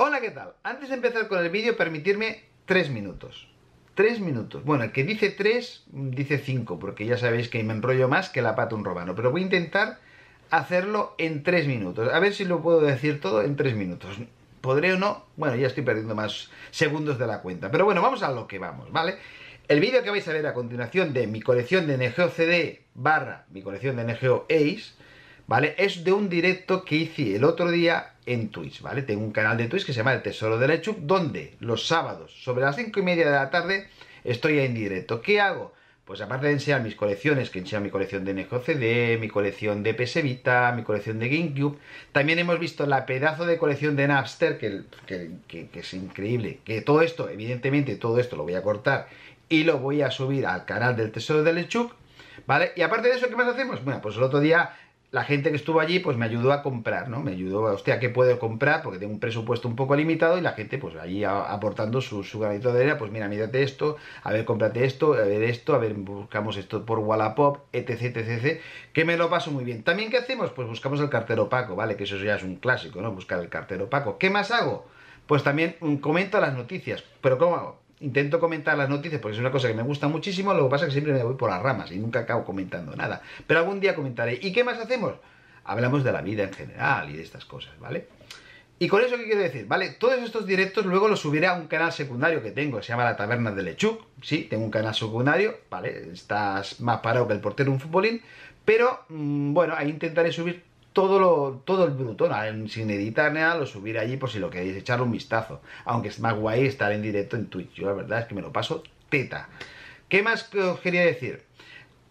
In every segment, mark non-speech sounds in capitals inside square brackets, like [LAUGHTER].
Hola, ¿qué tal? Antes de empezar con el vídeo, permitirme 3 minutos. 3 minutos. Bueno, el que dice 3, dice 5, porque ya sabéis que me enrollo más que la pata un romano. Pero voy a intentar hacerlo en 3 minutos. A ver si lo puedo decir todo en 3 minutos. ¿Podré o no? Bueno, ya estoy perdiendo más segundos de la cuenta. Pero bueno, vamos a lo que vamos, ¿vale? El vídeo que vais a ver a continuación de mi colección de NGO CD barra mi colección de NGO Ace ¿vale? Es de un directo que hice el otro día en Twitch, ¿vale? Tengo un canal de Twitch que se llama El Tesoro de Lechuc, donde los sábados, sobre las 5 y media de la tarde, estoy en directo. ¿Qué hago? Pues aparte de enseñar mis colecciones, que enseñan mi colección de Neo mi colección de PS mi colección de GameCube, también hemos visto la pedazo de colección de Napster, que, es increíble. Que todo esto, evidentemente, todo esto lo voy a cortar y lo voy a subir al canal del Tesoro de Lechuk, ¿vale? Y aparte de eso, ¿qué más hacemos? Bueno, pues el otro día la gente que estuvo allí pues me ayudó a comprar, ¿no? Me ayudó a, hostia, ¿qué puedo comprar? Porque tengo un presupuesto un poco limitado y la gente pues allí aportando su, granito de arena, pues mira, mírate esto, a ver, cómprate esto, a ver esto, a ver, buscamos esto por Wallapop, etc, etc, etc, que me lo paso muy bien. También, ¿qué hacemos? Pues buscamos el cartero opaco, ¿vale? Que eso ya es un clásico, ¿no? Buscar el cartero opaco. ¿Qué más hago? Pues también comento las noticias, pero ¿cómo hago? intento comentar las noticias porque es una cosa que me gusta muchísimo, lo que pasa es que siempre me voy por las ramas y nunca acabo comentando nada. Pero algún día comentaré. ¿Y qué más hacemos? Hablamos de la vida en general y de estas cosas, ¿vale? Y con eso, ¿qué quiero decir? ¿Vale? Todos estos directos luego los subiré a un canal secundario que tengo, se llama La Taberna de lechuc Sí, tengo un canal secundario, ¿vale? Estás más parado que el portero un futbolín. Pero, mm, bueno, ahí intentaré subir todo, lo, todo el bruto, sin editar nada, lo subiré allí por si lo queréis echarle un vistazo. Aunque es más guay estar en directo en Twitch. Yo la verdad es que me lo paso teta. ¿Qué más os quería decir?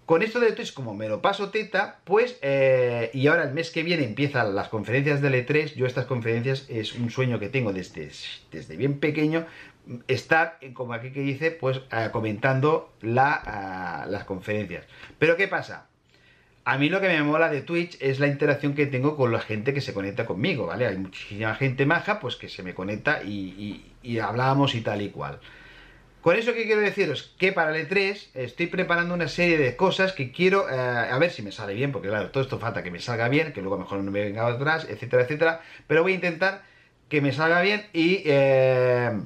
Con esto de Twitch, como me lo paso teta, pues, eh, y ahora el mes que viene empiezan las conferencias de E3, yo estas conferencias es un sueño que tengo desde, desde bien pequeño, estar, eh, como aquí que dice, pues eh, comentando la, ah, las conferencias. Pero ¿qué pasa? A mí lo que me mola de Twitch es la interacción que tengo con la gente que se conecta conmigo, ¿vale? Hay muchísima gente maja, pues que se me conecta y, y hablamos y tal y cual. Con eso que quiero deciros que para el E3 estoy preparando una serie de cosas que quiero, eh, a ver si me sale bien, porque claro, todo esto falta que me salga bien, que luego mejor no me venga atrás, etcétera, etcétera, pero voy a intentar que me salga bien y... Eh,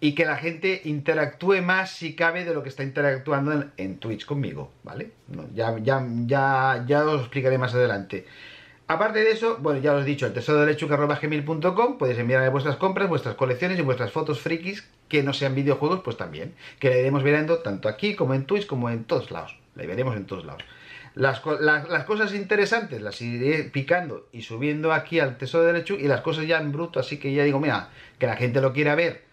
y que la gente interactúe más si cabe de lo que está interactuando en, Twitch conmigo, ¿vale? ya, ya, os explicaré más adelante. Aparte de eso, bueno, ya os he dicho, el tesoro de lechuga.gmail.com podéis enviarme vuestras compras, vuestras colecciones y vuestras fotos frikis que no sean videojuegos, pues también, que le iremos viendo tanto aquí como en Twitch como en todos lados, le veremos en todos lados. Las, cosas interesantes las iré picando y subiendo aquí al tesoro de lechuga y las cosas ya en bruto, así que ya digo, mira, que la gente lo quiera ver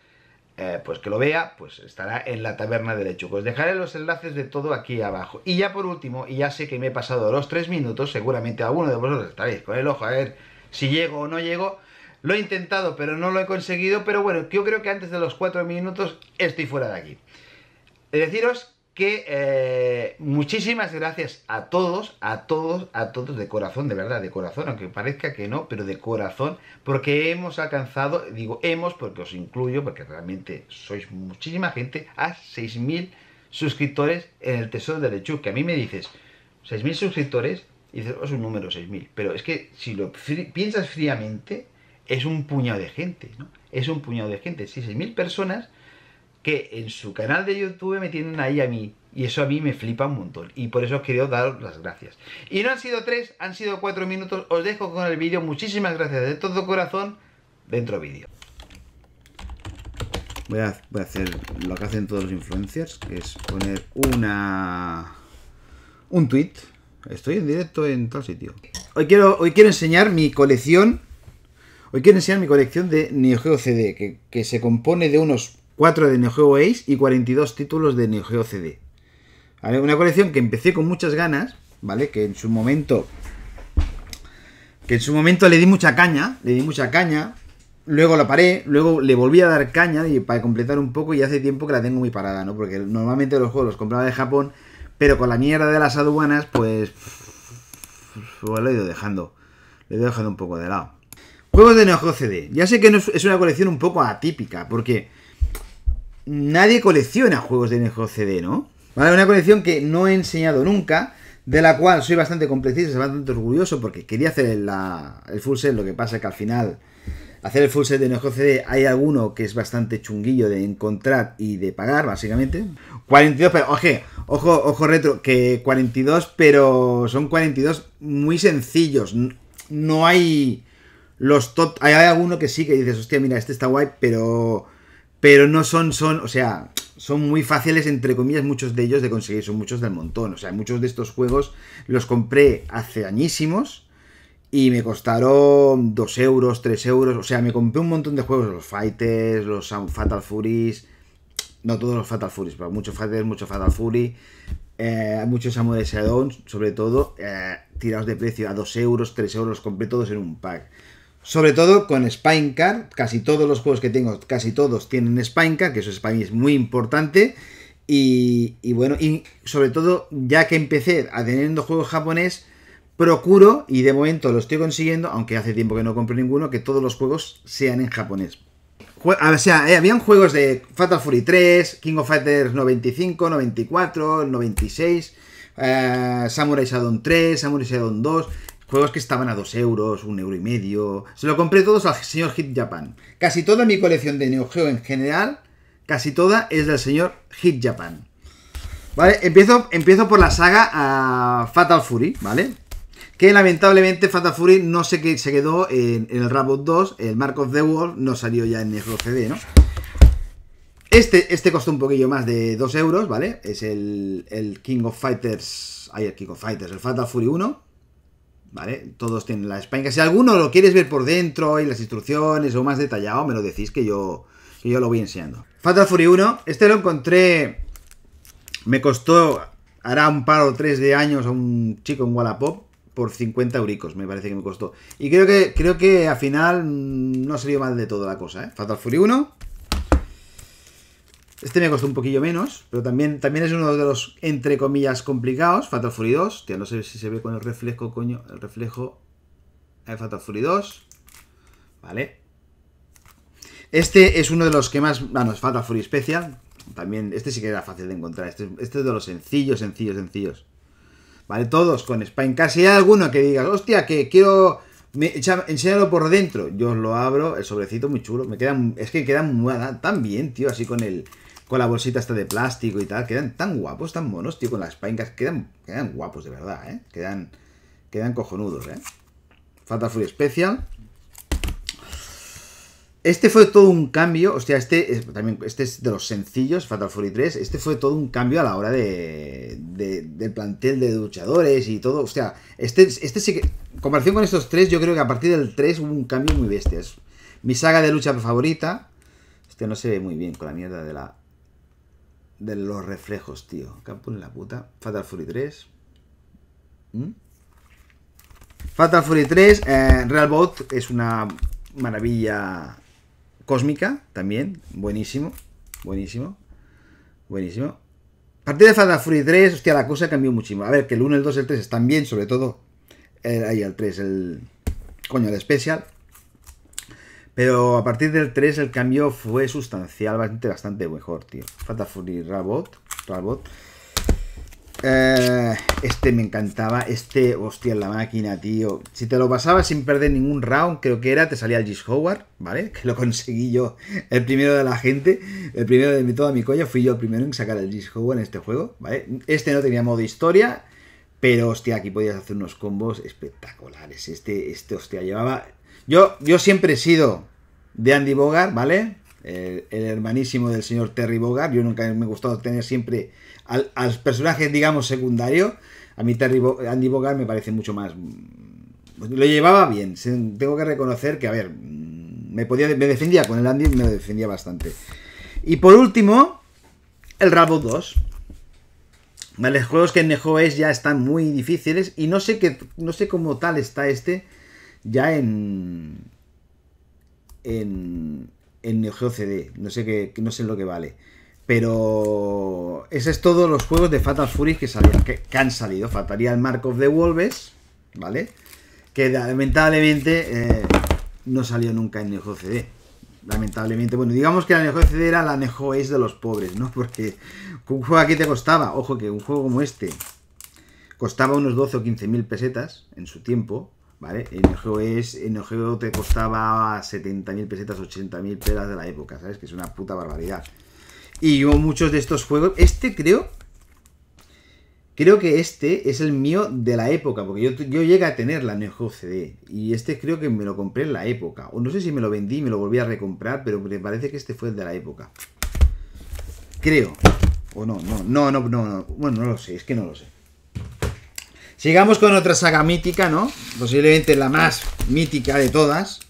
eh, pues que lo vea, pues estará en la taberna de os Dejaré los enlaces de todo aquí abajo. Y ya por último, y ya sé que me he pasado los tres minutos, seguramente alguno de vosotros estaréis con el ojo a ver si llego o no llego. Lo he intentado, pero no lo he conseguido. Pero bueno, yo creo que antes de los cuatro minutos estoy fuera de aquí. Eh, deciros que eh, muchísimas gracias a todos, a todos, a todos, de corazón, de verdad, de corazón, aunque parezca que no, pero de corazón, porque hemos alcanzado, digo hemos, porque os incluyo, porque realmente sois muchísima gente, a 6.000 suscriptores en el Tesoro de Lechu que a mí me dices, 6.000 suscriptores, y dices, oh, es un número 6.000, pero es que si lo piensas fríamente, es un puñado de gente, ¿no? Es un puñado de gente, si 6.000 personas que en su canal de YouTube me tienen ahí a mí. Y eso a mí me flipa un montón. Y por eso os quiero dar las gracias. Y no han sido tres, han sido cuatro minutos. Os dejo con el vídeo. Muchísimas gracias de todo corazón. Dentro vídeo. Voy a, voy a hacer lo que hacen todos los influencers, que es poner una... Un tweet. Estoy en directo en tal sitio. Hoy quiero, hoy quiero enseñar mi colección. Hoy quiero enseñar mi colección de Neo Geo CD, que, que se compone de unos 4 de Neo Geo Ace y 42 títulos de Neo Geo CD. Una colección que empecé con muchas ganas, ¿vale? Que en su momento... Que en su momento le di mucha caña, le di mucha caña, luego la paré, luego le volví a dar caña y para completar un poco y hace tiempo que la tengo muy parada, ¿no? Porque normalmente los juegos los compraba de Japón, pero con la mierda de las aduanas, pues... pues lo he ido dejando, lo he ido dejando un poco de lado. Juegos de Neo Geo CD. Ya sé que es una colección un poco atípica, porque nadie colecciona juegos de NGO CD, ¿no? Vale, una colección que no he enseñado nunca, de la cual soy bastante completista, bastante orgulloso, porque quería hacer el full set, lo que pasa es que al final hacer el full set de NJCD CD hay alguno que es bastante chunguillo de encontrar y de pagar, básicamente. 42, pero oje, ojo, ojo retro, que 42, pero son 42 muy sencillos, no hay los top, hay alguno que sí que dices, hostia, mira, este está guay, pero pero no son, son, o sea, son muy fáciles, entre comillas, muchos de ellos de conseguir, son muchos del montón. O sea, muchos de estos juegos los compré hace añísimos y me costaron 2 euros, 3 euros. O sea, me compré un montón de juegos, los Fighters, los Fatal Furies. No todos los Fatal Furies, pero muchos Fighters, muchos Fatal Fury. Eh, muchos Amores Addons, sobre todo, eh, tirados de precio a 2 euros, 3 euros, los compré todos en un pack. Sobre todo con Spinecard, casi todos los juegos que tengo, casi todos tienen Spinecard, que eso es para es muy importante. Y, bueno, y sobre todo, ya que empecé a tener juegos japonés, procuro, y de momento lo estoy consiguiendo, aunque hace tiempo que no compro ninguno, que todos los juegos sean en japonés. Eh, habían juegos de Fatal Fury 3, King of Fighters 95, 94, 96, Samurai Shodown 3, Samurai Shodown 2. Juegos que estaban a 2 euros, un euro y medio. Se lo compré todos al señor Hit Japan. Casi toda mi colección de Neo Geo en general, casi toda es del señor Hit Japan. Vale, empiezo, empiezo por la saga A ah, Fatal Fury, ¿vale? Que lamentablemente Fatal Fury no sé qué se quedó en, el Rabot 2, el Mark of the World, no salió ya en el CD, ¿no? Este, este costó un poquillo más de 2 euros, ¿vale? Es el, King of Fighters. hay el King of Fighters, el Fatal Fury 1. ¿vale? Todos tienen la Spine. Si alguno lo quieres ver por dentro y las instrucciones o más detallado, me lo decís que yo, yo lo voy enseñando. Fatal Fury 1, este lo encontré, me costó, hará un par o tres de años a un chico en Wallapop por 50 euricos, me parece que me costó. Y creo que, creo que al final mm, no salió mal de toda la cosa, ¿eh? Fatal Fury 1, este me costó un poquillo menos, pero también, también es uno de los, entre comillas, complicados. Fatal Fury 2, Tío, no sé si se ve con el reflejo, coño, el reflejo hay Fatal Fury 2. Vale. Este es uno de los que más... Bueno, es Fatal Fury Special. También, este sí que era fácil de encontrar. Este, este es de los sencillos, sencillos, sencillos. Vale, todos con Spine. Casi hay alguno que digas hostia, que quiero... Me, por dentro. Yo os lo abro, el sobrecito muy chulo. Me quedan, es que quedan tan bien, tío, así con el, con la bolsita esta de plástico y tal. Quedan tan guapos, tan monos, tío, con las paincas. Quedan, quedan guapos, de verdad, ¿eh? Quedan, quedan cojonudos, ¿eh? Fatal Fury Special. Este fue todo un cambio, O sea, este también este es de los sencillos, Fatal Fury 3, este fue todo un cambio a la hora de, del plantel de duchadores y todo, O este, este sí que, en comparación con estos tres, yo creo que a partir del 3 hubo un cambio muy bestia, mi saga de lucha favorita, este no se ve muy bien con la mierda de la de los reflejos, tío. Campo en la puta. Fatal Fury 3. ¿Mm? Fatal Fury 3. Eh, Real Bot es una maravilla cósmica también. Buenísimo. Buenísimo. Buenísimo. A partir de Fatal Fury 3, hostia, la cosa cambió muchísimo. A ver, que el 1, el 2, el 3 están bien, sobre todo. Eh, ahí el 3, el. Coño, el especial. Pero a partir del 3 el cambio fue sustancial, bastante, bastante mejor, tío. Fatal Fury Robot. Robot. Eh, este me encantaba. Este, hostia, la máquina, tío. Si te lo pasabas sin perder ningún round, creo que era, te salía el Gis Howard, ¿vale? [LAUGHS] Que lo conseguí yo, el primero de la gente, el primero de toda mi colla. Fui yo el primero en sacar el Gis Howard en este juego, ¿vale? Este no tenía modo historia, pero hostia, aquí podías hacer unos combos espectaculares. Este, este, hostia, llevaba yo, siempre he sido de Andy Bogart, ¿vale? El, hermanísimo del señor Terry Bogart. Yo nunca me he gustado tener siempre al, personaje, digamos, secundario. A mí Terry Andy Bogart me parece mucho más... Pues, lo llevaba bien. Tengo que reconocer que, a ver, mm, me, podía, me defendía con el Andy, me defendía bastante. Y por último, el Rabo 2. Los juegos que en es ya están muy difíciles y no sé, qué, no sé cómo tal está este ya en, en, en Neo Geo CD. No sé, qué, no sé lo que vale. Pero ese es todos los juegos de Fatal Fury que, salían, que, han salido. Faltaría el Mark of the Wolves, ¿vale? Que lamentablemente eh, no salió nunca en Neo Geo CD. Lamentablemente, bueno, digamos que la Neo Geo CD era la Neo Ace de los pobres, ¿no? [LAUGHS] Porque un juego aquí te costaba, ojo que un juego como este costaba unos 12 o 15 mil pesetas en su tiempo, ¿Vale? En Neo es, en te costaba 70.000 pesetas, 80.000 pelas de la época, ¿sabes? Que es una puta barbaridad. Y yo muchos de estos juegos... Este creo... Creo que este es el mío de la época, porque yo, llegué a tener la Neo Geo CD. Y este creo que me lo compré en la época. O no sé si me lo vendí y me lo volví a recomprar, pero me parece que este fue el de la época. Creo. O no, no, no, no, no. no. Bueno, no lo sé, es que no lo sé. Sigamos con otra saga mítica, ¿no? Posiblemente la más mítica de todas.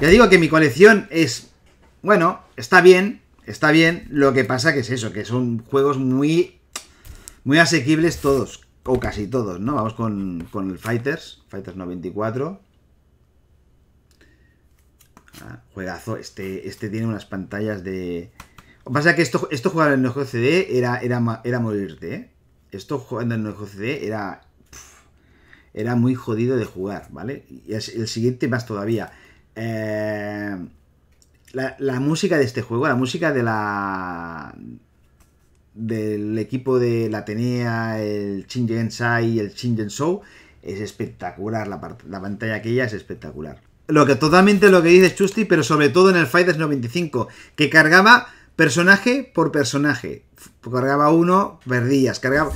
Ya digo que mi colección es... Bueno, está bien, está bien. Lo que pasa que es eso, que son juegos muy... Muy asequibles todos, o casi todos, ¿no? Vamos con, el Fighters, Fighters 94. Ah, juegazo, este, este tiene unas pantallas de... Lo pasa que esto, esto jugar en el juego CD era, era, era morirte, ¿eh? Esto jugando en el nuevo era, era muy jodido de jugar, ¿vale? Y es el siguiente más todavía. Eh, la, música de este juego, la música de la del equipo de la Atenea, el Shinjensai y el Shingen es espectacular, la, pantalla aquella es espectacular lo que totalmente lo que dice Chusti, pero sobre todo en el Fighters 95, que cargaba personaje por personaje cargaba uno, perdías, cargaba...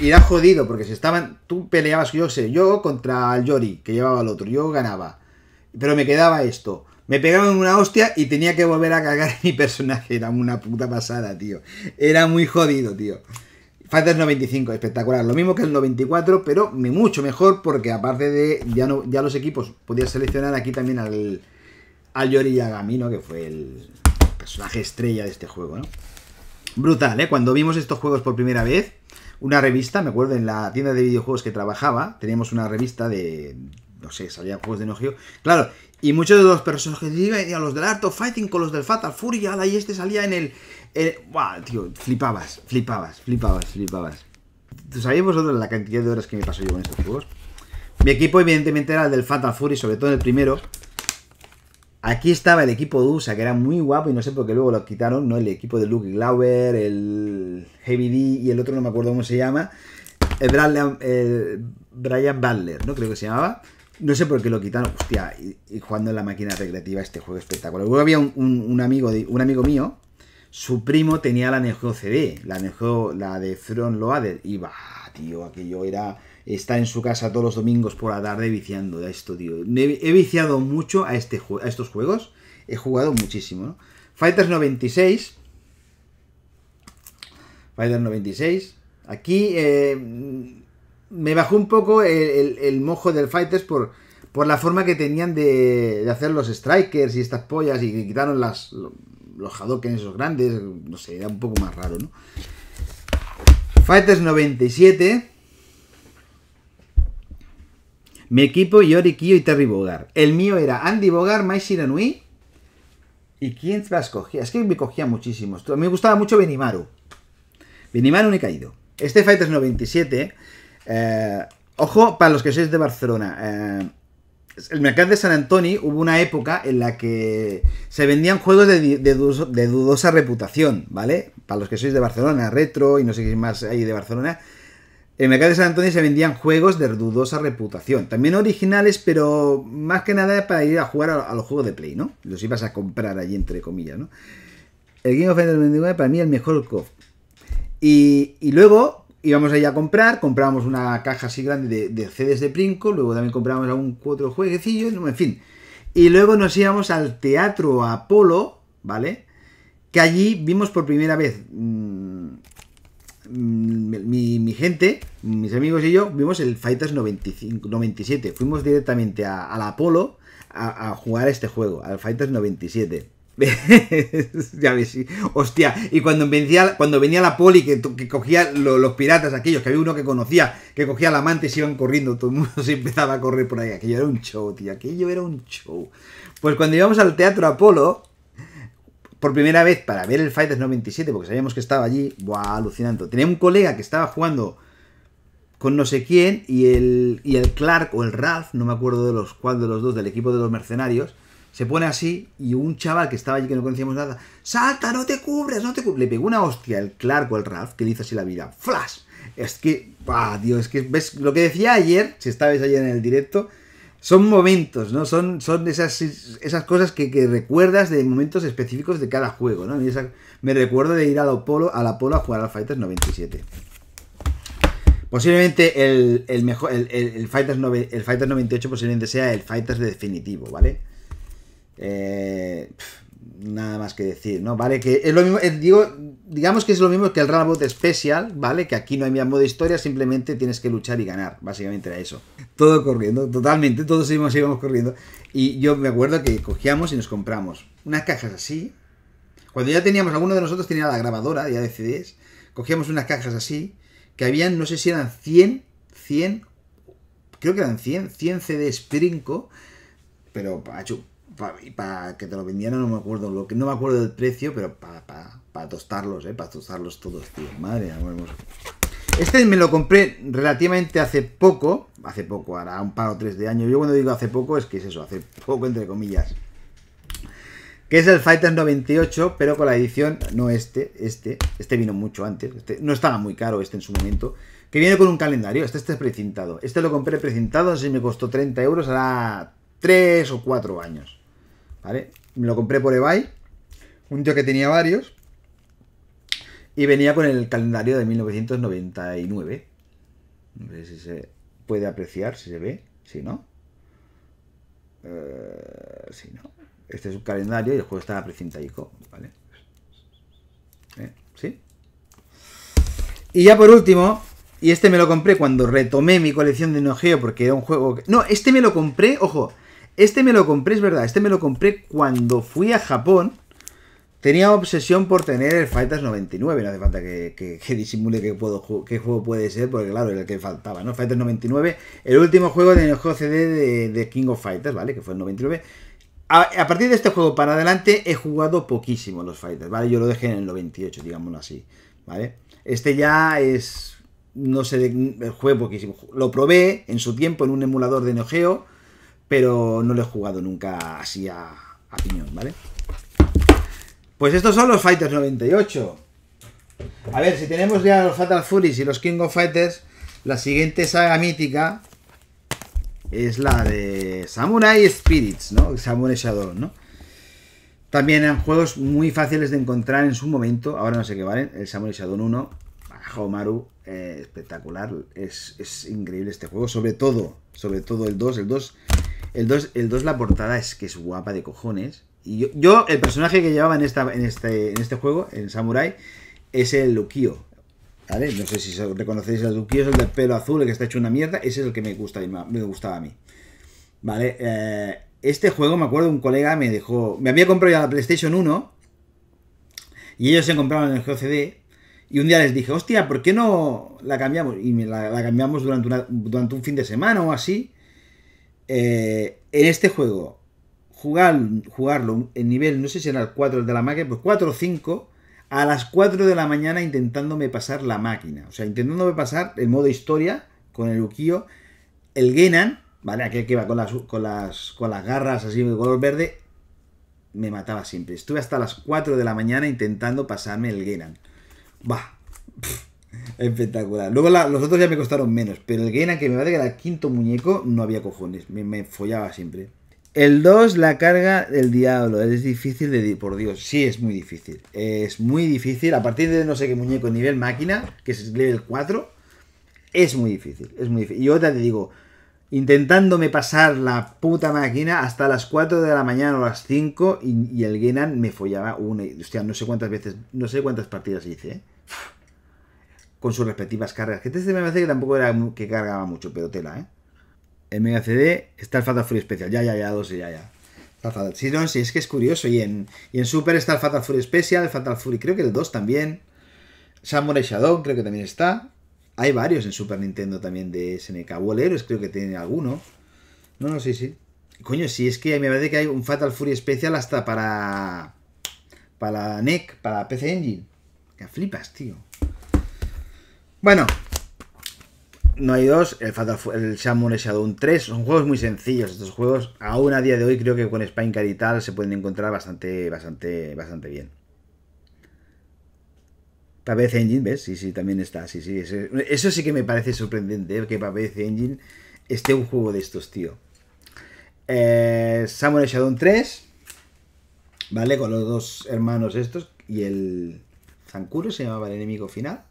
era jodido, porque si estaban... Tú peleabas, yo sé, yo contra el Yori, que llevaba al otro, yo ganaba. Pero me quedaba esto. Me pegaban una hostia y tenía que volver a cargar [LAUGHS] mi personaje. Era una puta pasada, tío. Era muy jodido, tío. Fighter 95, espectacular. Lo mismo que el 94, pero mucho mejor porque aparte de ya, no, ya los equipos, podías seleccionar aquí también al, al Yori Yagami, ¿no? Que fue el personaje estrella de este juego, ¿no? Brutal, ¿eh? Cuando vimos estos juegos por primera vez, una revista, me acuerdo, en la tienda de videojuegos que trabajaba, teníamos una revista de. No sé, salían juegos de Enojio Claro, y muchos de los personajes iban los del Art Fighting con los del Fatal Fury, y este salía en el. ¡Wow, tío! Flipabas, flipabas, flipabas, flipabas. ¿Sabéis vosotros la cantidad de horas que me paso yo con estos juegos? Mi equipo, evidentemente, era el del Fatal Fury, sobre todo en el primero. Aquí estaba el equipo de USA, que era muy guapo y no sé por qué luego lo quitaron, ¿no? El equipo de Luke Glauber, el Heavy D y el otro no me acuerdo cómo se llama. El, Brian Butler, ¿no? Creo que se llamaba. No sé por qué lo quitaron. Hostia, y, jugando en la máquina recreativa este juego espectacular. Luego había un, amigo de, un amigo mío, su primo tenía la Neo CD, la Neo la de Throne Loader. Y va, tío, aquello era está en su casa todos los domingos por la tarde viciando a esto, tío. He, viciado mucho a, este, a estos juegos. He jugado muchísimo, ¿no? Fighters 96. Fighters 96. Aquí eh, me bajó un poco el, mojo del Fighters por, por la forma que tenían de, hacer los strikers y estas pollas y quitaron las, los hadokens esos grandes. No sé, era un poco más raro, ¿no? Fighters 97. Mi equipo, Yori Kio y Terry Bogar. El mío era Andy Bogar, Mai ¿Y quién las cogía? Es que me cogía muchísimo. Me gustaba mucho Benimaru. Benimaru ni caído. Este Fighters 97. ojo, para los que sois de Barcelona. Eh, el mercado de San Antonio hubo una época en la que se vendían juegos de, de, dudosa reputación, ¿vale? Para los que sois de Barcelona, retro y no sé qué más hay de Barcelona, en mercado de San Antonio se vendían juegos de dudosa reputación, también originales, pero más que nada para ir a jugar a, los juegos de Play, ¿no? Los ibas a comprar allí, entre comillas, ¿no? El Game of Thrones 99 para mí el mejor COF. Y, luego íbamos allá a comprar, comprábamos una caja así grande de, CDs de Princo, luego también comprábamos algún cuatro jueguecillos, en fin. Y luego nos íbamos al Teatro Apolo, ¿vale? Que allí vimos por primera vez mm, Mm, mi, gente, mis amigos y yo, vimos el Fighters 97. Fuimos directamente a, al Apolo a, jugar este juego, al Fighters 97. [LAUGHS] ya ves, hostia, y cuando venía, cuando venía la poli que, que cogía los piratas aquellos, que había uno que conocía, que cogía la amante y se iban corriendo, todo el mundo [LAUGHS] se empezaba a correr por ahí, aquello era un show, tío, aquello era un show. Pues cuando íbamos al Teatro Apolo, por primera vez para ver el Fighters 97, porque sabíamos que estaba allí, ¡buah! Alucinando. Tenía un colega que estaba jugando con no sé quién y el, y el Clark o el Ralph, no me acuerdo de los cuál de los dos, del equipo de los mercenarios, se pone así y un chaval que estaba allí que no conocíamos nada, ¡salta, no te cubres, no te cubres! Le pegó una hostia el Clark o el Ralph que le hizo así la vida, ¡flash! Es que, ¡buah! Dios, es que, ¿ves? Lo que decía ayer, si estabais ayer en el directo, son momentos, ¿no? Son, son esas, esas cosas que, recuerdas de momentos específicos de cada juego, ¿no? me recuerdo de ir al a la a jugar al Fighters 97. Posiblemente el, el mejor, el, Fighters el Fighters 98 posiblemente sea el Fighters definitivo, ¿vale? Eh, nada más que decir, ¿no? Vale, que es lo mismo, eh, digo, digamos que es lo mismo que el Ralbot Special, ¿vale? Que aquí no hay modo de historia, simplemente tienes que luchar y ganar, básicamente era eso. Todo corriendo, totalmente, todos íbamos, íbamos corriendo. Y yo me acuerdo que cogíamos y nos compramos unas cajas así. Cuando ya teníamos, alguno de nosotros tenía la grabadora ya de CDs, cogíamos unas cajas así, que habían, no sé si eran 100, 100, creo que eran 100, 100 CDs Princo, pero para que te lo vendieran, no me acuerdo lo que no me acuerdo del precio, pero para para tostarlos, eh, para tostarlos todos, tío. Madre amor. Pues, este me lo compré relativamente hace poco, hace poco, ahora un par o tres de años. Yo cuando digo hace poco es que es eso, hace poco entre comillas. Que es el Fighter 98, pero con la edición, no este, este, este vino mucho antes, este no estaba muy caro este en su momento, que viene con un calendario, este, este es precintado, este lo compré precintado, así me costó 30 euros, hará 3 o 4 años. ¿vale? Me lo compré por eBay, un tío que tenía varios, y venía con el calendario de 1999. No sé si se puede apreciar, si se ve, si no. Eh, si no. Este es un calendario y el juego está todo, ¿vale? ¿Eh? ¿Sí? Y ya por último, y este me lo compré cuando retomé mi colección de Nogeo porque era un juego... No, este me lo compré, ojo, este me lo compré, es verdad, este me lo compré cuando fui a Japón. Tenía obsesión por tener el Fighters 99, no hace falta que, que, disimule qué, puedo, qué juego puede ser, porque claro, era el que faltaba, ¿no? Fighters 99, el último juego de Geo CD de, King of Fighters, ¿vale? Que fue el 99. A, partir de este juego para adelante he jugado poquísimo los Fighters, ¿vale? Yo lo dejé en el 98, digámoslo así, ¿vale? Este ya es... no sé, juego poquísimo. Lo probé en su tiempo en un emulador de Neo Geo, pero no lo he jugado nunca así a, piñón, ¿vale? Pues estos son los Fighters 98. A ver, si tenemos ya los Fatal Furies y los King of Fighters, la siguiente saga mítica es la de Samurai Spirits, ¿no? Samurai Shadow, ¿no? También eran juegos muy fáciles de encontrar en su momento, ahora no sé qué valen, el Samurai Shadow 1, Homaru, eh, espectacular, es, es, increíble este juego, sobre todo, sobre todo el 2, el 2 el 2, el la portada es que es guapa de cojones. Y yo, el personaje que llevaba en, esta, en, este, en este juego, en Samurai, es el Lukio. ¿Vale? No sé si reconocéis el Lukio, es el de pelo azul, el que está hecho una mierda. Ese es el que me, gusta, me gustaba a mí. ¿Vale? Eh, este juego, me acuerdo, un colega me dejó... Me había comprado ya la PlayStation 1 y ellos se en el GOCD. y un día les dije, hostia, ¿por qué no la cambiamos? Y la, cambiamos durante, durante un fin de semana o así. Eh, en este juego, jugar, jugarlo en nivel, no sé si era el 4 de la máquina, pues 4 o 5, a las 4 de la mañana intentándome pasar la máquina. O sea, intentándome pasar el modo historia con el Ukio, el Genan, ¿vale? Aquel que va con las, con las, con garras así de color verde, me mataba siempre. Estuve hasta las 4 de la mañana intentando pasarme el Genan. Bah. ¡Pfff! Espectacular. Luego los otros ya me costaron menos, pero el Genan que me va que era el quinto muñeco, no había cojones. Me, follaba siempre. El 2, la carga del diablo. Es difícil de... Por Dios, sí es muy difícil. Es muy difícil. A partir de no sé qué muñeco nivel máquina, que es nivel 4, es muy difícil. Es muy difícil. Y otra te digo, intentándome pasar la puta máquina hasta las 4 de la mañana o las 5 y, el Genan me follaba una... Hostia, no sé cuántas veces, no sé cuántas partidas hice, ¿eh? con sus respectivas cargas. Que este parece que tampoco era que cargaba mucho, pero tela, ¿eh? CD está el Fatal Fury Special. Ya, ya, ya, dos, ya, ya. Fatal. Sí, no, sí, es que es curioso. Y en, en Super está el Fatal Fury Special, el Fatal Fury, creo que el 2 también. Samurai Shadow, creo que también está. Hay varios en Super Nintendo también de SNK. Wall Heroes, creo que tiene alguno. No, no, sé, sí. Coño, sí, es que me parece que hay un Fatal Fury Special hasta para. Para NEC, para PC Engine. Que flipas, tío. Bueno, no hay dos, el, el Shaman Shadow 3, son juegos muy sencillos estos juegos, aún a día de hoy creo que con Spinecar y tal se pueden encontrar bastante, bastante, bastante bien. Para Engine, ¿ves? Sí, sí, también está, sí, sí, eso, sí que me parece sorprendente, ¿eh? que para Engine esté un juego de estos, tío. Eh, Shadow 3, ¿vale? Con los dos hermanos estos y el... Zancuro, se llamaba el enemigo final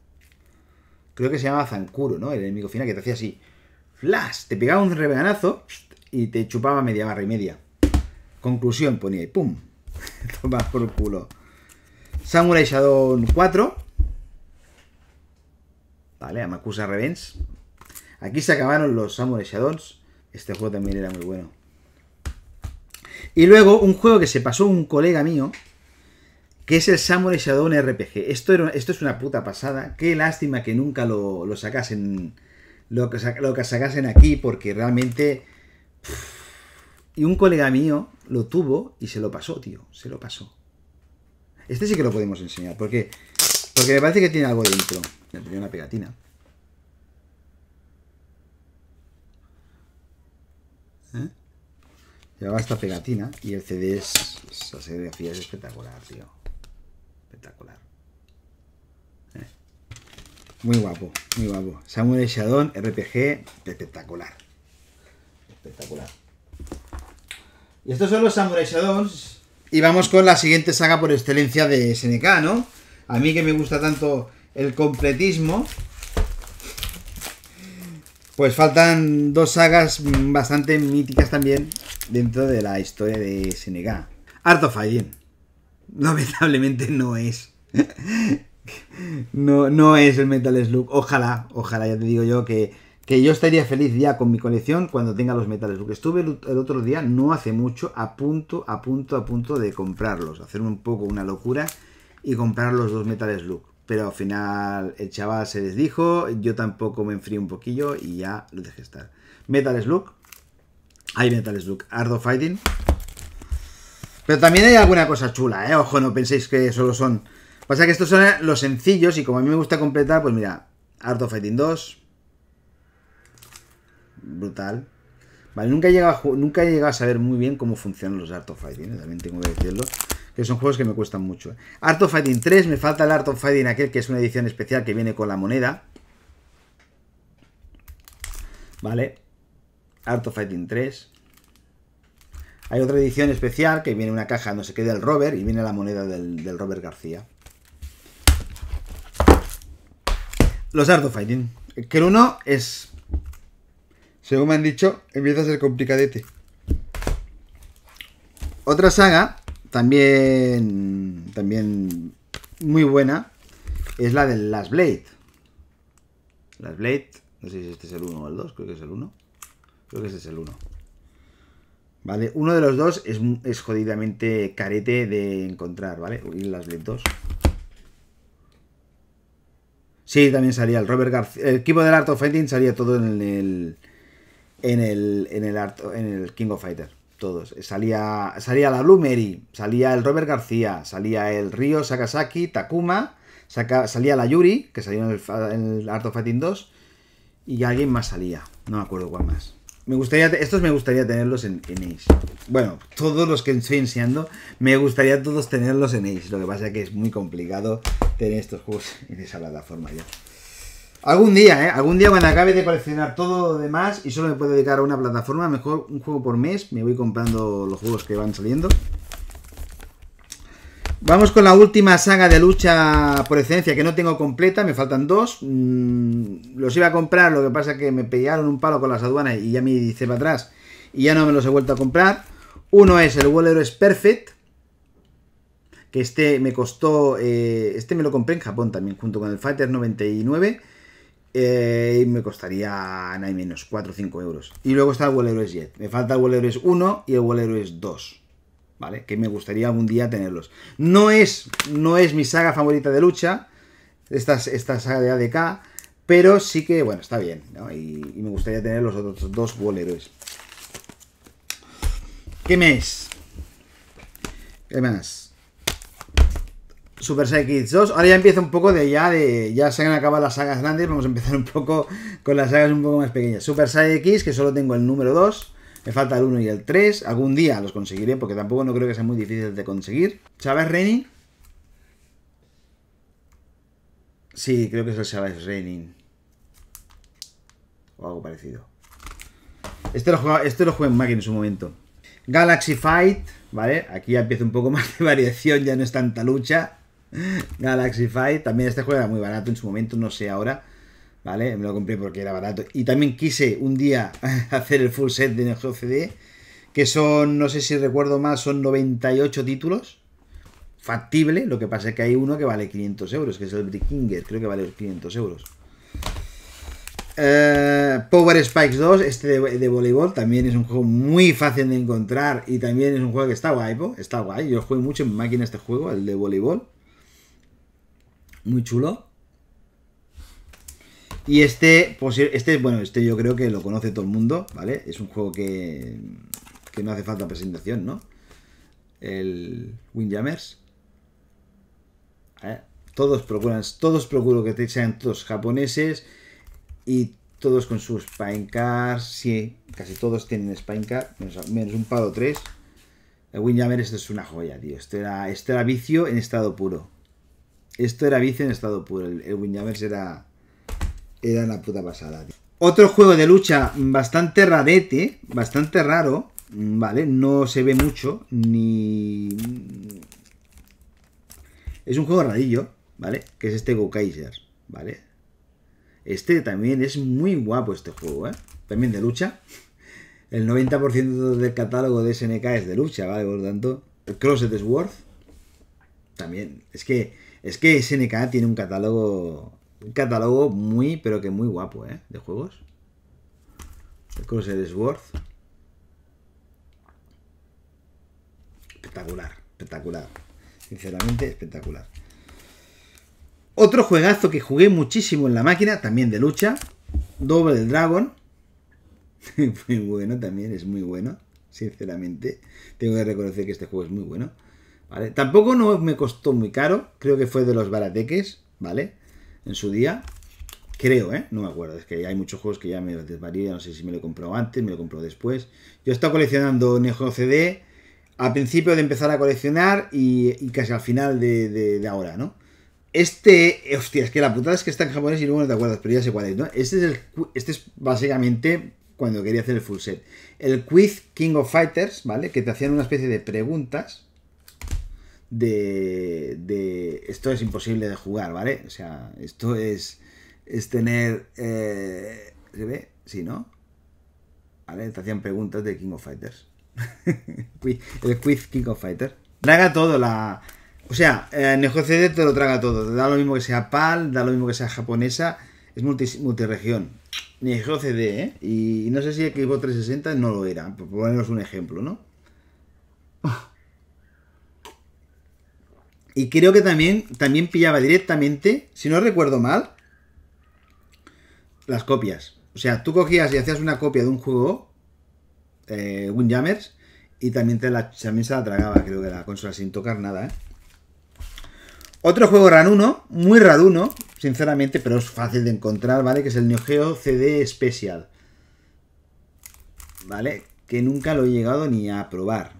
creo que se llama Zancuro, ¿no? El enemigo final que te hacía así. ¡Flash! Te pegaba un rebanazo y te chupaba media barra y media. Conclusión, ponía y ¡pum! [LAUGHS] Toma por el culo. Samurai Shadow 4. Vale, Amakusa Revenge. Aquí se acabaron los Samurai Shadows. Este juego también era muy bueno. Y luego un juego que se pasó un colega mío, que es el Samurai Shadow RPG. Esto, esto es una puta pasada. Qué lástima que nunca lo, lo sacasen. Lo que, lo que sacasen aquí, porque realmente. y un colega mío lo tuvo y se lo pasó, tío. Se lo pasó. Este sí que lo podemos enseñar, porque. Porque me parece que tiene algo dentro. Tiene tenía una pegatina. ¿Eh? Llevaba esta pegatina y el CD es. es espectacular, tío. Espectacular. Eh. Muy guapo, muy guapo. Samurai Shadon, RPG, espectacular. Espectacular. Y estos son los Samurai Shadows. Y vamos con la siguiente saga por excelencia de SNK, ¿no? A mí que me gusta tanto el completismo. Pues faltan dos sagas bastante míticas también dentro de la historia de SNK. Art of Fighting. [LAUGHS] lamentablemente no es. No, no es el Metal Slug. Ojalá, ojalá, ya te digo yo que, que yo estaría feliz ya con mi colección cuando tenga los Metal Slug. Estuve el, otro día, no hace mucho, a punto, a punto, a punto de comprarlos. Hacer un poco una locura y comprar los dos Metal Slug. Pero al final el chaval se les dijo yo tampoco me enfrío un poquillo y ya lo dejé estar. Metal Slug. Hay Metal Slug. of Fighting. Pero también hay alguna cosa chula, ¿eh? Ojo, no penséis que solo son... Pasa que estos son los sencillos y como a mí me gusta completar, pues mira, Art of Fighting 2. Brutal. Vale, nunca he, llegado a, nunca a saber muy bien cómo funcionan los Art of Fighting, ¿eh? también tengo que decirlo. Que son juegos que me cuestan mucho. ¿eh? Art of Fighting 3, me falta el Art of Fighting aquel que es una edición especial que viene con la moneda. Vale. Art of Fighting 3. Hay otra edición especial que viene una caja no sé qué del Robert y viene la moneda del, del Robert García. Los Art of Fighting. Que el 1 es. Según me han dicho, empieza a ser complicadete. Otra saga, también. También muy buena, es la de Last Blade. Last Blade, no sé si este es el 1 o el 2, creo que es el 1. Creo que este es el 1. ¿Vale? Uno de los dos es, es jodidamente carete de encontrar, ¿vale? Uy, las dos Sí, también salía el Robert García. El equipo del Art of Fighting salía todo en el. En el. En el, King of Fighter. Todos. Salía. Salía la Blue Salía el Robert García. Salía el Río Sakasaki, Takuma. salía la Yuri, que salió en el, en el Art of Fighting 2. Y alguien más salía. No me acuerdo cuál más. Me gustaría, estos me gustaría tenerlos en, Ace. Bueno, todos los que estoy enseñando, me gustaría todos tenerlos en Ace. Lo que pasa es que es muy complicado tener estos juegos [LAUGHS] en esa plataforma ya. Algún día, ¿eh? Algún día cuando acabe de coleccionar todo lo demás y solo me puedo dedicar a una plataforma, mejor un juego por mes, me voy comprando los juegos que van saliendo Vamos con la última saga de lucha por excelencia que no tengo completa, me faltan dos. Mm, los iba a comprar, lo que pasa es que me pillaron un palo con las aduanas y ya me hice para atrás y ya no me los he vuelto a comprar. Uno es el Waller Perfect, que este me costó, eh, este me lo compré en Japón también, junto con el Fighter 99. Eh, y me costaría nada menos 4 o 5 euros. Y luego está el Waller Jet. Me falta el Waller 1 y el ES 2. ¿vale? Que me gustaría algún día tenerlos. No es, no es mi saga favorita de lucha, esta, saga de ADK, pero sí que, bueno, está bien, Y, me gustaría tener los otros dos boleros. ¿Qué mes? ¿Qué más? Super Saiyans 2. Ahora ya empieza un poco de ya de. Ya se han acabado las sagas grandes. Vamos a empezar un poco con las sagas un poco más pequeñas. Super Saiyan X, que solo tengo el número 2. Me falta el 1 y el 3. Algún día los conseguiré porque tampoco no creo que sea muy difícil de conseguir. chávez Renin? Sí, creo que es el Chávez Renning. O algo parecido. Este lo, jugué, este lo en Mac en su momento. Galaxy Fight, ¿vale? Aquí ya empieza un poco [LAUGHS] más de variación, ya no es tanta lucha. Galaxy Fight, también este juego era muy barato en su momento, no sé ahora. ¿vale? Me lo compré porque era barato. Y también quise un día [LAUGHS] hacer el full set de Neo CD, que son, no sé si recuerdo más, son 98 títulos. Factible, lo que pasa es que hay uno que vale 500 euros, que es el Brickinger, creo que vale 500 euros. Eh, Power Spikes 2, este de, voleibol, también es un juego muy fácil de encontrar y también es un juego que está guay, está guay. Yo juego mucho en máquina este juego, el de voleibol. Muy chulo. Y este, pues, este, bueno, este yo creo que lo conoce todo el mundo, ¿vale? Es un juego que, no hace falta presentación, ¿no? El Windjammers. ¿Eh? Todos procuran, todos procuro que sean todos japoneses y todos con sus Spinecars. sí, casi todos tienen Spinecars. menos, menos, un o tres. El Windjammer esto es una joya, tío. Este era, era vicio en estado puro. Esto era vicio en estado puro. El, el era era una puta pasada. Tío. Otro juego de lucha bastante rarete, bastante raro, mm, ¿vale? No se ve mucho, ni... Mm, es un juego radillo ¿vale? Que es este Go Kaiser, ¿vale? Este también es muy guapo este juego, ¿eh? También de lucha. El 90% del catálogo de SNK es de lucha, ¿vale? Por lo tanto, el Crosset Sword también. Es que, es que SNK tiene un catálogo un catálogo muy, pero que muy guapo, ¿eh? De juegos. El de Sword. Espectacular, espectacular. Sinceramente, espectacular. Otro juegazo que jugué muchísimo en la máquina, también de lucha. Double Dragon. [LAUGHS] muy bueno también, es muy bueno. Sinceramente, tengo que reconocer que este juego es muy bueno. ¿Vale? Tampoco no me costó muy caro. Creo que fue de los barateques, ¿vale? en su día. Creo, ¿eh? No me acuerdo. Es que hay muchos juegos que ya me desvaría. No sé si me lo compró antes, me lo compró después. Yo he estado coleccionando Neo CD al principio de empezar a coleccionar y, casi al final de, ahora, ¿no? Este, hostia, es que la putada es que está en japonés y luego no te acuerdas, pero ya sé cuál es, ¿no? Este es, el, este es básicamente cuando quería hacer el full set. El Quiz King of Fighters, ¿vale? Que te hacían una especie de preguntas de, de esto es imposible de jugar, ¿vale? O sea, esto es, es tener... Eh, ¿Se ve? Sí, ¿no? ¿Vale? Te hacían preguntas de King of Fighters. [LAUGHS] el quiz King of Fighters. Traga todo la... O sea, eh, CD te lo traga todo. Te da lo mismo que sea PAL, da lo mismo que sea japonesa. Es multi, multiregión. CD, ¿eh? Y no sé si el Xbox 360 no lo era. Por ponernos un ejemplo, ¿no? Y creo que también, también pillaba directamente, si no recuerdo mal, las copias. O sea, tú cogías y hacías una copia de un juego, eh, Windjammers, y también, te la, también se la tragaba, creo que la consola, sin tocar nada, ¿eh? Otro juego 1 muy raduno, sinceramente, pero es fácil de encontrar, ¿vale? Que es el Neo Geo CD Special. ¿Vale? Que nunca lo he llegado ni a probar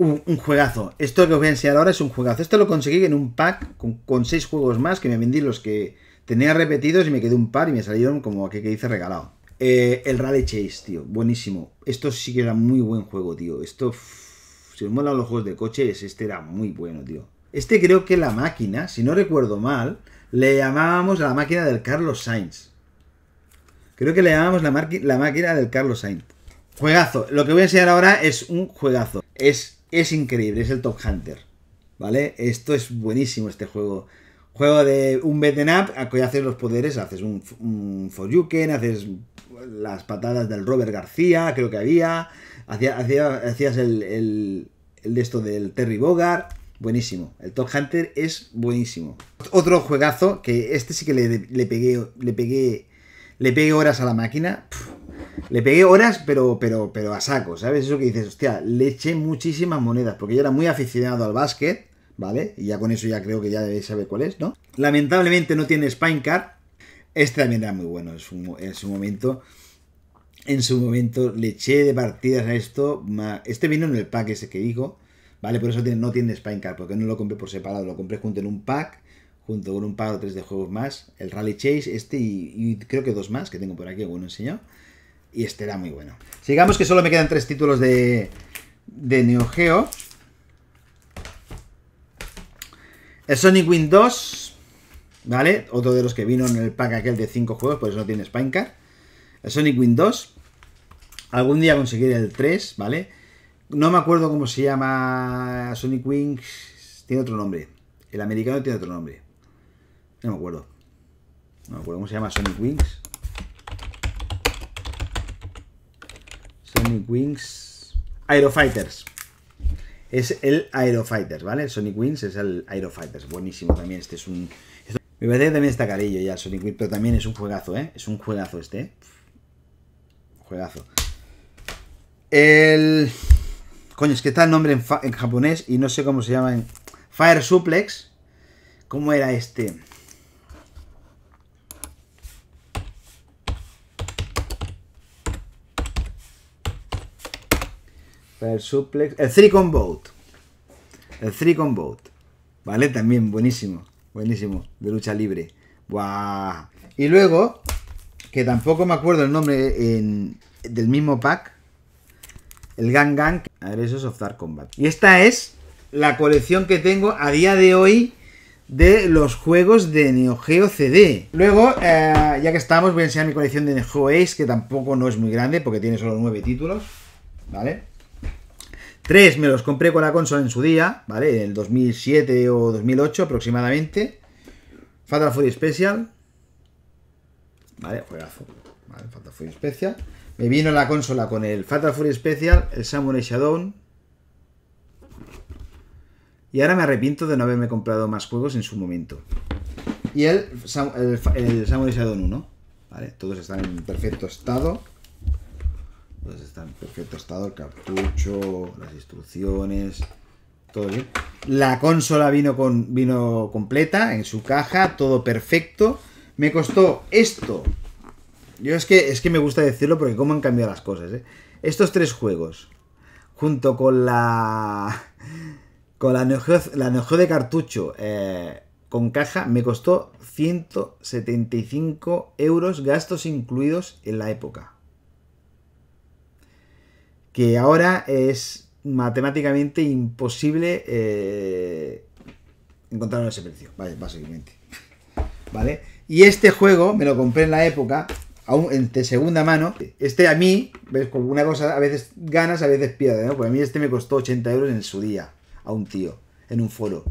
un, juegazo. Esto que os voy a enseñar ahora es un juegazo. Esto lo conseguí en un pack con, seis juegos más que me vendí los que tenía repetidos y me quedé un par y me salieron como aquí que dice regalado. Eh, el Rally Chase, tío, buenísimo. Esto sí que era muy buen juego, tío. Esto, si os molan los juegos de coches, este era muy bueno, tío. Este creo que la máquina, si no recuerdo mal, le llamábamos la máquina del Carlos Sainz. Creo que le llamábamos la, la máquina del Carlos Sainz. Juegazo. Lo que voy a enseñar ahora es un juegazo. Es es increíble, es el Top Hunter. ¿Vale? Esto es buenísimo, este juego. Juego de un Betten up, que haces los poderes, haces un, un haces las patadas del Robert García, creo que había, hacías el, de esto del Terry Bogart, buenísimo. El Top Hunter es buenísimo. Otro juegazo, que este sí que le, pegué, le pegué, le pegué horas a la máquina, le pegué horas, pero, pero, pero a saco, ¿sabes? Eso que dices, hostia, le eché muchísimas monedas, porque yo era muy aficionado al básquet, ¿vale? Y ya con eso ya creo que ya debéis saber cuál es, ¿no? Lamentablemente no tiene Spine Card. Este también era muy bueno en su, momento. En su momento le eché de partidas a esto. Este vino en el pack ese que digo, ¿vale? Por eso no tiene Spine porque no lo compré por separado, lo compré junto en un pack junto con un par o tres de juegos más, el Rally Chase, este y, creo que dos más que tengo por aquí, bueno, señor y este era muy bueno. Sigamos que solo me quedan tres títulos de, de Neo Geo. El Sonic Wind 2, ¿vale? Otro de los que vino en el pack aquel de 5 juegos, por eso no tiene Spinecard. El Sonic Win 2. Algún día conseguiré el 3, ¿vale? No me acuerdo cómo se llama Sonic Wings. Tiene otro nombre. El americano tiene otro nombre. No me acuerdo. No me acuerdo cómo se llama Sonic Wings. Sonic Wings. Aerofighters. Es el Aerofighters, ¿vale? Sonic Wings es el Aero Fighters Buenísimo también. Este, este es un. Me parece que también está carillo ya el Sonic Wings, pero también es un juegazo, ¿eh? Es un juegazo este, ¿eh? Juegazo. El. Coño, es que está el nombre en japonés y no sé cómo se llama en. Fire Suplex. ¿Cómo era este? el suplex, el three con boat. El three con boat. ¿Vale? También buenísimo. Buenísimo. De lucha libre. Y luego, que tampoco me acuerdo el nombre en, del mismo pack. El Gang Gang eso of Dark Combat. Y esta es la colección que tengo a día de hoy de los juegos de Neo Geo CD. Luego, eh, ya que estamos, voy a enseñar mi colección de Neo Geo Ace, que tampoco no es muy grande porque tiene solo nueve títulos, ¿vale? Tres me los compré con la consola en su día, ¿vale? En el 2007 o 2008 aproximadamente. Fatal Fury Special. Vale, juegazo. Vale, Fatal Fury Special. Me vino la consola con el Fatal Fury Special, el Samurai Shadow. Y ahora me arrepiento de no haberme comprado más juegos en su momento. Y el, el Samurai Shadow 1, ¿vale? Todos están en perfecto estado pues está en perfecto estado el cartucho, las instrucciones, todo bien. La consola vino, con, vino completa en su caja, todo perfecto. Me costó esto. Yo es que, es que me gusta decirlo porque cómo han cambiado las cosas. ¿eh? Estos tres juegos, junto con la... Con la de cartucho eh, con caja, me costó 175 euros gastos incluidos en la época que ahora es matemáticamente imposible eh, encontrarlo a ese precio, básicamente. ¿Vale? Y este juego me lo compré en la época, aún de segunda mano. Este a mí, ves, con una cosa a veces ganas, a veces pierdes, ¿no? Porque a mí este me costó 80 euros en su día, a un tío, en un foro.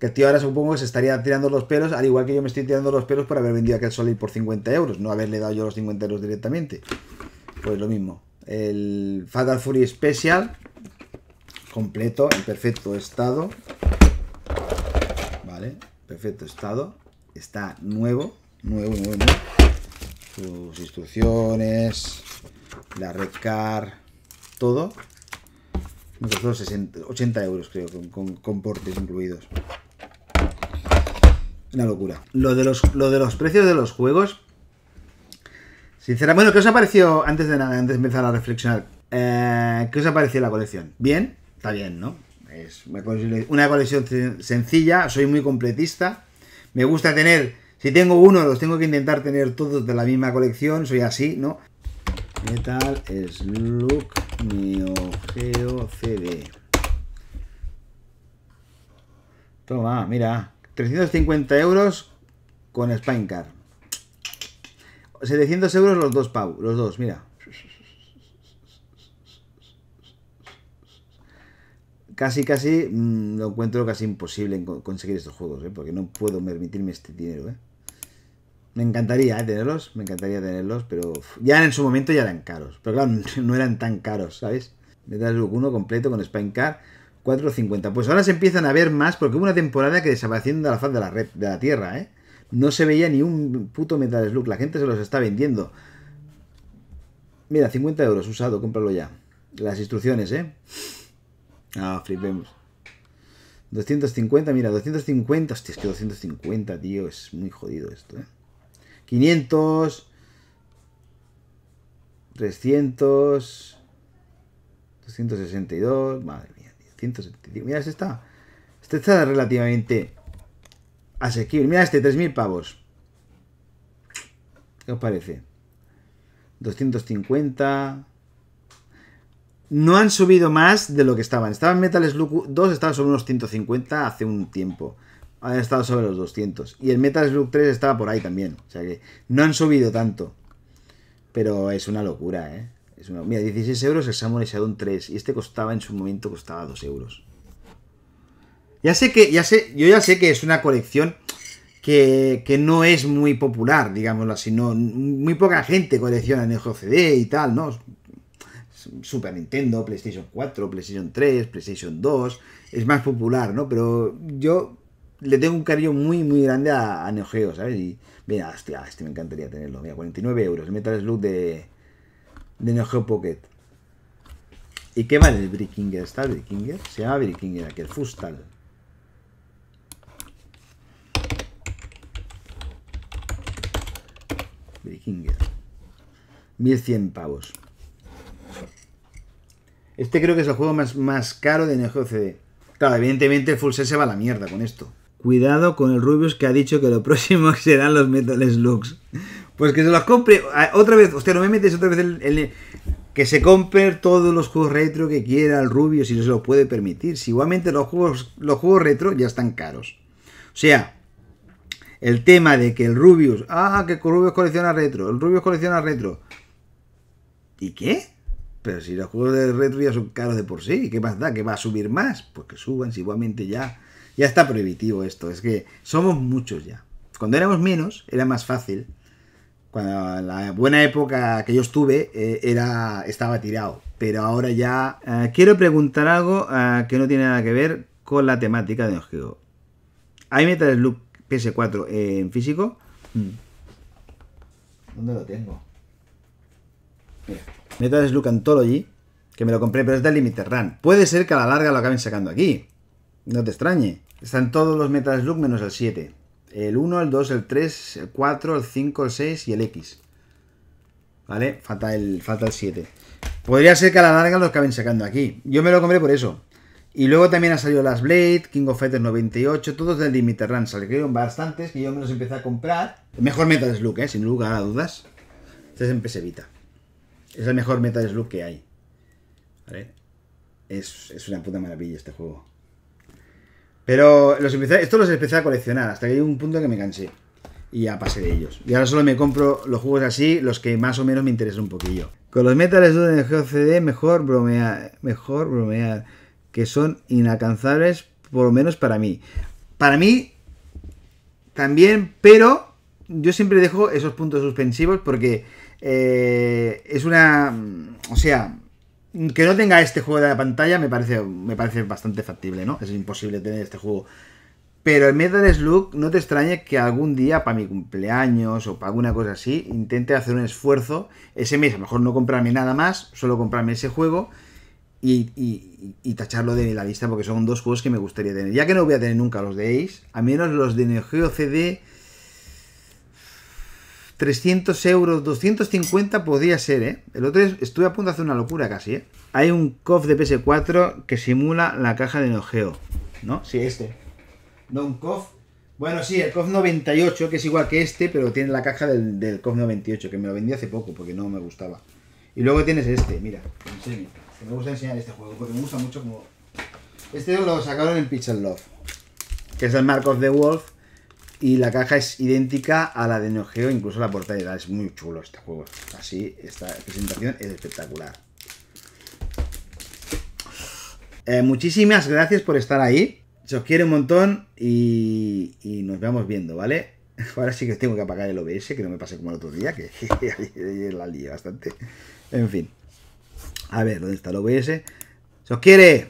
Que el tío ahora supongo que se estaría tirando los pelos, al igual que yo me estoy tirando los pelos por haber vendido aquel Solid por 50 euros, no haberle dado yo los 50 euros directamente. Pues lo mismo el Fatal Fury Special completo, en perfecto estado. Vale, perfecto estado. Está nuevo, nuevo, nuevo, Sus instrucciones, la red todo. Me costó 80 euros, creo, con, con, portes incluidos. Una locura. Lo de, los, lo de los precios de los juegos bueno, ¿qué os ha parecido, antes de nada, antes de empezar a reflexionar, eh, qué os ha parecido la colección? ¿Bien? Está bien, ¿no? Es una colección, sencilla, soy muy completista, me gusta tener, si tengo uno, los tengo que intentar tener todos de la misma colección, soy así, ¿no? Metal Slug Neo Geo CD. Toma, mira, 350 euros con Spinecar. 700 euros los dos, Pau. Los dos, mira. Casi, casi mm, lo encuentro casi imposible conseguir estos juegos, ¿eh? porque no puedo permitirme este dinero. ¿eh? Me encantaría ¿eh? tenerlos, me encantaría tenerlos, pero ya en su momento ya eran caros. Pero claro, [LAUGHS] no eran tan caros, ¿sabes? Metal Slug 1 completo con Spine Car 4.50. Pues ahora se empiezan a ver más porque hubo una temporada que desaparecieron de la faz de la red, de la tierra, ¿eh? No se veía ni un puto Metal Slug. La gente se los está vendiendo. Mira, 50 euros usado, cómpralo ya. Las instrucciones, ¿eh? Ah, flipemos. 250, mira, 250. Hostia, es que 250, tío, es muy jodido esto, ¿eh? 500. 300. 262. Madre mía, tío. 175. Mira, este está. Este está relativamente asequible. Mira este, 3.000 pavos. ¿Qué os parece? 250. No han subido más de lo que estaban. Estaban Metal Slug 2, estaban sobre unos 150 hace un tiempo. Han estado sobre los 200. Y el Metal Slug 3 estaba por ahí también. O sea que no han subido tanto. Pero es una locura, ¿eh? Es Mira, 16 euros el Samurai Shodown 3. Y este costaba en su momento, costaba 2 euros. Ya sé que, ya sé, yo ya sé que es una colección que, no es muy popular, digámoslo así, no, muy poca gente colecciona Neo Geo CD y tal, ¿no? Super Nintendo, PlayStation 4, PlayStation 3, PlayStation 2, es más popular, ¿no? Pero yo le tengo un cariño muy, muy grande a, Neo Geo, ¿sabes? Y, mira, hostia, este me encantaría tenerlo, mira, 49 euros, el Metal Slug de, de Neo Geo Pocket. ¿Y qué vale el Brickinger? ¿Está el Se llama Brickinger, aquel Fustal. 1100 pavos. Este creo que es el juego más, más caro de NGOCD. Claro, evidentemente el Full set se va a la mierda con esto. Cuidado con el Rubius que ha dicho que lo [LAUGHS] próximo serán los Metal Slugs. Pues que se los compre ah, otra vez. usted no me metes otra vez el, que se compre todos los juegos retro que quiera el Rubius si no se lo puede permitir. Si igualmente los juegos, los juegos retro ya están caros. O sea, el tema de que el Rubius, ah, que Rubius colecciona retro, el Rubius colecciona retro. ¿Y qué? Pero si los juegos de retro ya son caros de por sí, ¿qué pasa? ¿Que va a subir más? Pues que suban, si igualmente ya, ya está prohibitivo esto, es que somos muchos ya. Cuando éramos menos, era más fácil. Cuando la buena época que yo estuve eh, era, estaba tirado. Pero ahora ya eh, quiero preguntar algo eh, que no tiene nada que ver con la temática de los Hay Metal Loop PS4 en físico. Hmm. ¿Dónde lo tengo? Mira. Metal Slug Anthology, que me lo compré, pero es del Limited Run. Puede ser que a la larga lo acaben sacando aquí. No te extrañe. Están todos los Metal Slug menos el 7. El 1, el 2, el 3, el 4, el 5, el 6 y el X. ¿Vale? Falta el, falta el 7. Podría ser que a la larga los acaben sacando aquí. Yo me lo compré por eso. Y luego también ha salido Las Blade, King of Fighters 98, todos del Limited Run. Salieron bastantes y yo me los empecé a comprar. El mejor Metal Slug, ¿eh? sin lugar a dudas. Este es en PS Es el mejor Metal Slug que hay. Es, una puta maravilla este juego. Pero los empecé, los empecé a coleccionar hasta que llegó un punto que me cansé. Y ya pasé de ellos. Y ahora solo me compro los juegos así, los que más o menos me interesan un poquillo. Con los Metal Slug en el GOCD, mejor bromear. Mejor bromear que son inalcanzables, por lo menos para mí. Para mí, también, pero yo siempre dejo esos puntos suspensivos porque eh, es una... O sea, que no tenga este juego de la pantalla me parece, me parece bastante factible, ¿no? Es imposible tener este juego. Pero el Metal Slug no te extrañe que algún día, para mi cumpleaños o para alguna cosa así, intente hacer un esfuerzo ese mes. A lo mejor no comprarme nada más, solo comprarme ese juego y, tacharlo de la lista porque son dos juegos que me gustaría tener. Ya que no voy a tener nunca los de Ace, a menos los de Neo CD. 300 euros, 250 podría ser, ¿eh? El otro es, Estoy a punto de hacer una locura casi, ¿eh? Hay un COF de PS4 que simula la caja de Neo ¿no? Sí, este. No, un COF. Bueno, sí, el COF 98, que es igual que este, pero tiene la caja del, del COF 98, que me lo vendí hace poco porque no me gustaba. Y luego tienes este, mira, que me gusta enseñar este juego, porque me gusta mucho como... Este lo sacaron en and Love, que es el Mark of the Wolf, y la caja es idéntica a la de Neo Geo, incluso la portada es muy chulo este juego. Así, esta presentación es espectacular. Eh, muchísimas gracias por estar ahí. Se os quiere un montón y, nos vemos viendo, ¿vale? [LAUGHS] Ahora sí que tengo que apagar el OBS, que no me pase como el otro día, que [LAUGHS] la lié bastante. En fin. A ver, ¿dónde está el OBS? ¡Se os quiere!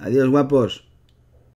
Adiós, guapos.